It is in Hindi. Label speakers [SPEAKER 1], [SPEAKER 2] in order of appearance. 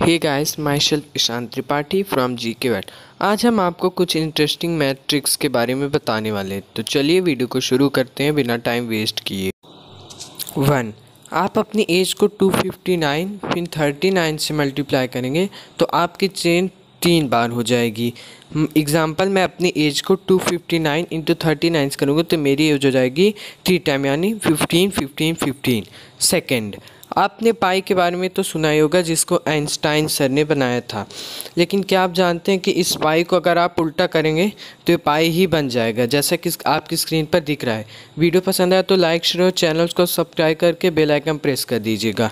[SPEAKER 1] hey guys myself Ishant Tripathi from G K वेट आज हम आपको कुछ इंटरेस्टिंग मैथ ट्रिक्स के बारे में बताने वाले हैं तो चलिए वीडियो को शुरू करते हैं बिना टाइम वेस्ट किए वन आप अपनी एज को 259 फिर 39 से मल्टीप्लाई करेंगे तो आपकी चेन तीन बार हो जाएगी एग्ज़ाम्पल hmm, मैं अपनी एज को 259 fifty nine into thirty nine करूँगा तो मेरी एज हो जाएगी थ्री टाइम यानी 15 15 15 सेकंड आपने पाई के बारे में तो सुना ही होगा जिसको आइंस्टाइन सर ने बनाया था लेकिन क्या आप जानते हैं कि इस पाई को अगर आप उल्टा करेंगे तो ये पाई ही बन जाएगा जैसा कि आपकी स्क्रीन पर दिख रहा है वीडियो पसंद आया तो लाइक शेयर और चैनल को सब्सक्राइब करके बेलाइकन प्रेस कर दीजिएगा